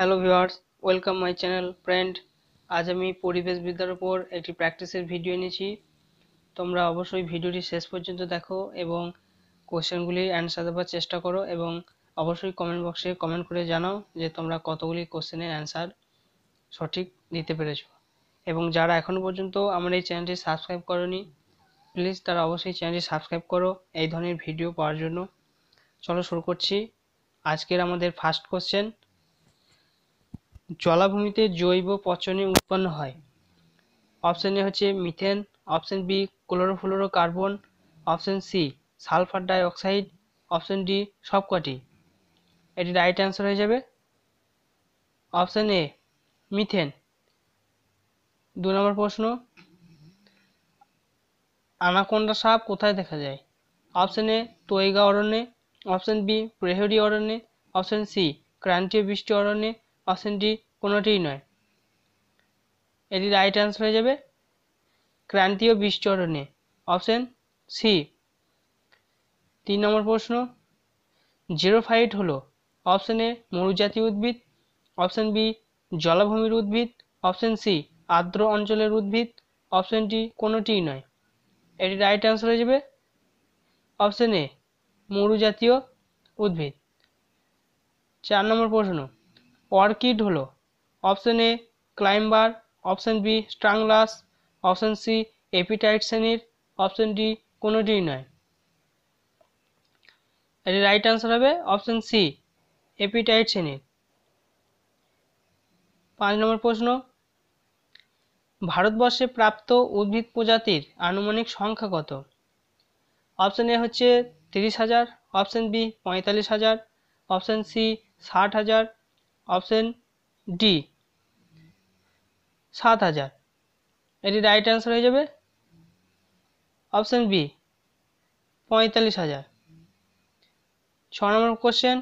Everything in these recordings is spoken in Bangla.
hello viewers welcome my channel friend আজ আমি পরিবেশ বিদ্যার উপর একটি প্র্যাকটিসের ভিডিও এনেছি তোমরা অবশ্যই ভিডিওটি শেষ পর্যন্ত দেখো এবং কোশ্চেনগুলি অ্যান্সার দেওয়ার চেষ্টা করো এবং অবশ্যই কমেন্ট বক্সে কমেন্ট করে জানাও যে তোমরা কতগুলি কোশ্চেনের অ্যান্সার সঠিক দিতে পেরেছো এবং যারা এখনও পর্যন্ত আমার এই চ্যানেলটি সাবস্ক্রাইব করনি প্লিজ তারা অবশ্যই চ্যানেলটি সাবস্ক্রাইব করো এই ধরনের ভিডিও পাওয়ার জন্য চলো শুরু করছি আজকের আমাদের ফার্স্ট কোশ্চেন জলাভূমিতে জৈব পচনে উৎপন্ন হয় অপশন এ হচ্ছে methane option B chlorofluorocarbon option C sulphur dioxide option D সবকটি এটি রাইট অ্যান্সার হয়ে যাবে অপশন এ মিথেন দু নম্বর প্রশ্ন আনাকোন্ডা সাপ কোথায় দেখা যায় অপশন এ তৈগা অরণ্যে অপশন বি প্রেহরি অরণ্যে অপশন সি ক্রান্তীয় বৃষ্টি অরণ্যে অপশানটি কোনোটিই নয় এটি রাইট আনসার হয়ে যাবে ক্রান্তীয় বিস্ফোরণে অপশান সি তিন নম্বর প্রশ্ন জেরোফাইট হলো অপশান এ মরুজাতীয় উদ্ভিদ অপশান বি জলাভূমির উদ্ভিদ অপশান সি আর্দ্র অঞ্চলের উদ্ভিদ অপশানটি কোনোটিই নয় এটি রাইট আনসার হয়ে যাবে অপশান এ মরুজাতীয় উদ্ভিদ চার নম্বর প্রশ্ন অর্কিড হলো option A climber option B stranglers option C epiphyte শ্রেণীর অপশন ডি কোনোটিই নয় এটি রাইট আনসার হবে অপশন সি এপিটাইট শ্রেণীর পাঁচ নম্বর প্রশ্ন ভারতবর্ষে প্রাপ্ত উদ্ভিদ প্রজাতির আনুমানিক সংখ্যা কত অপশন এ হচ্ছে তিরিশ হাজার অপশন বি পঁয়তাল্লিশ হাজার অপশন সি ষাট হাজার অপশন ডি সাত হাজার এটি রাইট অ্যান্সার হয়ে যাবে অপশন বি পঁয়তাল্লিশ হাজার ছ নম্বর কোশ্চেন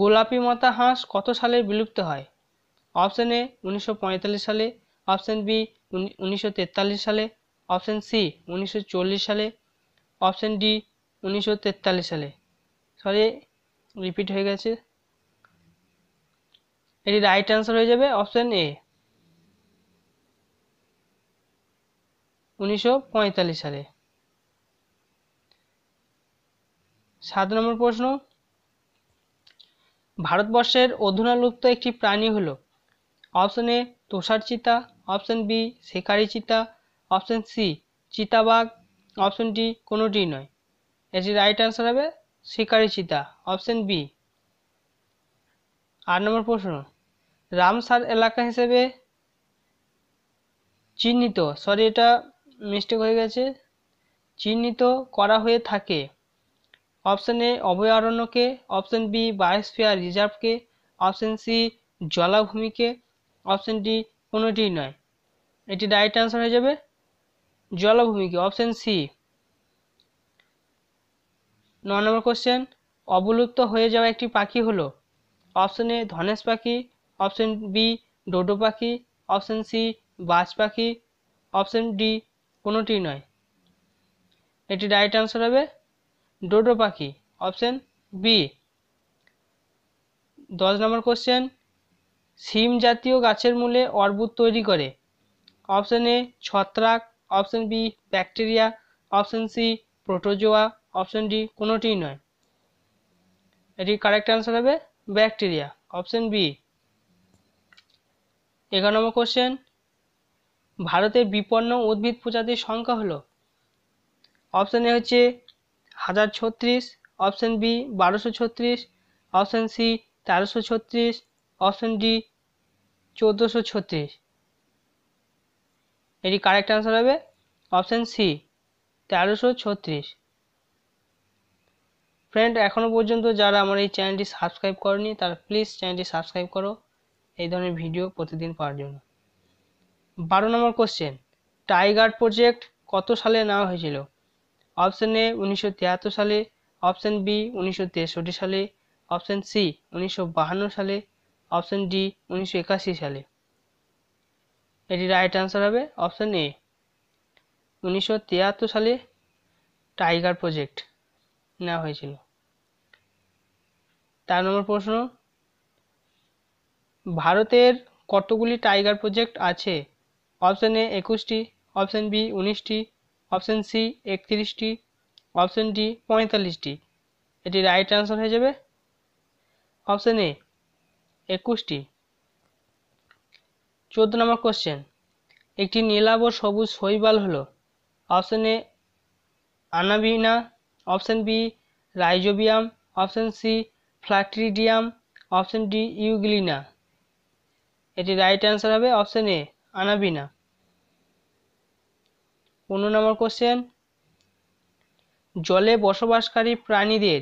গোলাপি মাতা হাঁস কত সালে বিলুপ্ত হয় অপশান এ উনিশশো সালে অপশন বি উনিশশো সালে অপশন সি উনিশশো সালে অপশন ডি উনিশশো সালে সরি রিপিট হয়ে গেছে এটি রাইট অ্যান্সার হয়ে যাবে অপশন এ উনিশশো সালে সাত নম্বর প্রশ্ন ভারতবর্ষের অধুনালুপ্ত একটি প্রাণী হল অপশন এ তুষার চিতা অপশন বি শিকারি চিতা অপশন সি চিতাবাঘ অপশন ডি কোনোটি নয় এটি রাইট অ্যান্সার হবে শিকারি চিতা অপশন বি আট নম্বর প্রশ্ন রামসার এলাকা হিসেবে চিহ্নিত সরি এটা মিস্টেক হয়ে গেছে চিহ্নিত করা হয়ে থাকে অপশান এ অভয়ারণ্যকে অপশান বি বায়োস্ফিয়ার রিজার্ভকে অপশন সি জলাভূমিকে অপশান ডি কোনোটি নয় এটি রাইট অ্যান্সার হয়ে যাবে জলাভূমিকে অপশন সি ন নম্বর কোশ্চেন অবলুপ্ত হয়ে যাওয়া একটি পাখি হলো অপশন এ ধনেশ পাখি অপশন বি ডোডো পাখি অপশন সি বাজ পাখি অপশন ডি কোনোটি নয় এটি রাইট আনসার হবে ডোডো পাখি অপশন বি দশ নম্বর কোশ্চেন সিম জাতীয় গাছের মূলে অর্বুদ তৈরি করে অপশন এ ছত্রাক option B bacteria option C protozoa option D কোনোটিই নয় এটি কারেক্ট আনসার হবে ব্যাকটেরিয়া অপশন বি এগারো নম্বর কোশ্চেন ভারতের বিপন্ন উদ্ভিদ প্রজাতির সংখ্যা হলো অপশন এ হচ্ছে হাজার ছত্রিশ অপশন বি বারোশো ছত্রিশ অপশন সি তেরোশো ছত্রিশ অপশন ডি চোদ্দোশো ছত্রিশ এটি কারেক্ট অ্যান্সার হবে অপশন সি তেরোশো ছত্রিশ ফ্রেন্ড এখনও পর্যন্ত যারা আমার এই চ্যানেলটি সাবস্ক্রাইব করেনি তারা প্লিজ চ্যানেলটি সাবস্ক্রাইব করো এই ধরনের ভিডিও প্রতিদিন পাওয়ার জন্য বারো নম্বর কোশ্চেন টাইগার প্রজেক্ট কত সালে নেওয়া হয়েছিল অপশান এ উনিশশো সালে অপশান বি উনিশশো সালে অপশান সি উনিশশো সালে অপশান ডি উনিশশো সালে এটি রাইট অ্যান্সার হবে অপশান এ উনিশশো সালে টাইগার প্রজেক্ট নেওয়া হয়েছিল তার নম্বর প্রশ্ন ভারতের কতগুলি টাইগার প্রজেক্ট আছে অপশান এ একুশটি অপশান বি উনিশটি অপশান সি একত্রিশটি অপশান ডি পঁয়তাল্লিশটি এটি রাইট অ্যান্সার হয়ে যাবে অপশান এ একুশটি চোদ্দ নম্বর কোশ্চেন একটি নীলাভ সবুজ শৈবাল হল option A anabaena option B rhizobium option C ফ্ল্যাট্রিডিয়াম অপশান ডি ইউগ্লিনা এটি রাইট অ্যান্সার হবে অপশান এ আনাবিনা পনেরো নম্বর কোশ্চেন জলে বসবাসকারী প্রাণীদের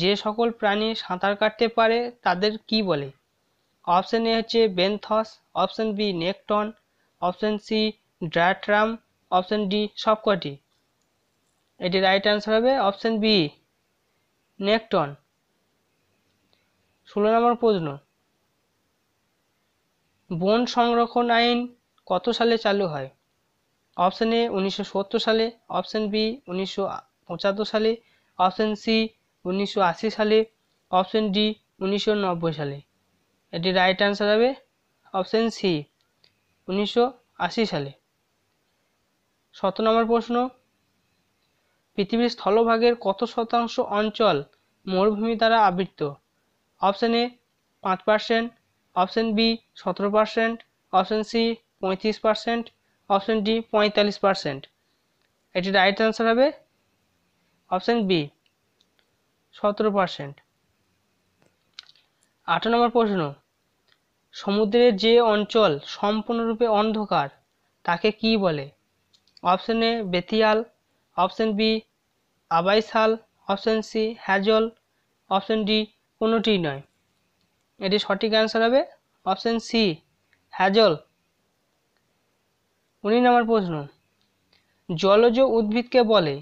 যে সকল প্রাণী সাঁতার কাটতে পারে তাদের কি বলে অপশান এ হচ্ছে benthos option B nekton option C ড্রাট্রাম অপশান ডি সবকটি এটি রাইট অ্যান্সার হবে অপশন বি নেকটন ষোলো নম্বর প্রশ্ন বন সংরক্ষণ আইন কত সালে চালু হয় অপশান এ উনিশশো সালে অপশন বি উনিশশো সালে অপশন সি উনিশশো সালে অপশন ডি উনিশশো সালে এটি রাইট অ্যান্সার হবে অপশন সি উনিশশো সালে শত নম্বর প্রশ্ন পৃথিবীর স্থলভাগের কত শতাংশ অঞ্চল মরুভূমি দ্বারা আবৃত অপশন এ পাঁচ পার্সেন্ট অপশান বি সতেরো পার্সেন্ট অপশন সি পঁয়ত্রিশ পার্সেন্ট অপশন ডি পঁয়তাল্লিশ পার্সেন্ট এটি রাইট অ্যান্সার হবে অপশান বি সতেরো পার্সেন্ট আট নম্বর প্রশ্ন সমুদ্রের যে অঞ্চল সম্পূর্ণরূপে অন্ধকার তাকে কি বলে option A bathyal option B abyssal option C hadal option D কোনোটি নয় এটি সঠিক অ্যান্সার হবে অপশন সি হ্যাজল উনি নম্বর প্রশ্ন জলজ উদ্ভিদকে বলে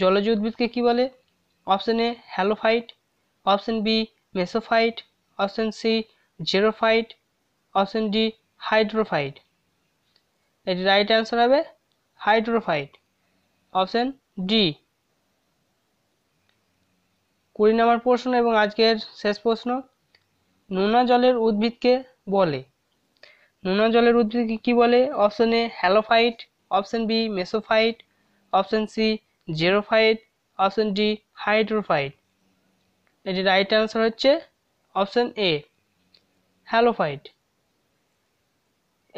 জলজ উদ্ভিদকে কি বলে option A halophyte option B mesophyte option C xerophyte option D hydrophyte এটি রাইট অ্যান্সার হবে হাইড্রোফাইট অপশান ডি কুড়ি নম্বর প্রশ্ন এবং আজকের শেষ প্রশ্ন নোনা জলের উদ্ভিদকে বলে নোনা জলের উদ্ভিদকে কি বলে option A halophyte option B mesophyte option C xerophyte option D hydrophyte এটি রাইট অ্যান্সার হচ্ছে অপশন এ হ্যালোফাইট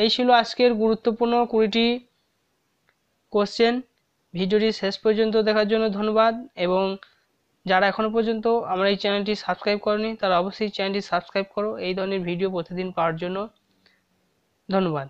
এই ছিল আজকের গুরুত্বপূর্ণ কুড়িটি কোশ্চেন ভিডিওটি শেষ পর্যন্ত দেখার জন্য ধন্যবাদ এবং যারা এখনও পর্যন্ত আমার এই চ্যানেলটি সাবস্ক্রাইব করেনি তারা অবশ্যই চ্যানেলটি সাবস্ক্রাইব করো এই ধরনের ভিডিও প্রতিদিন পাওয়ার জন্য ধন্যবাদ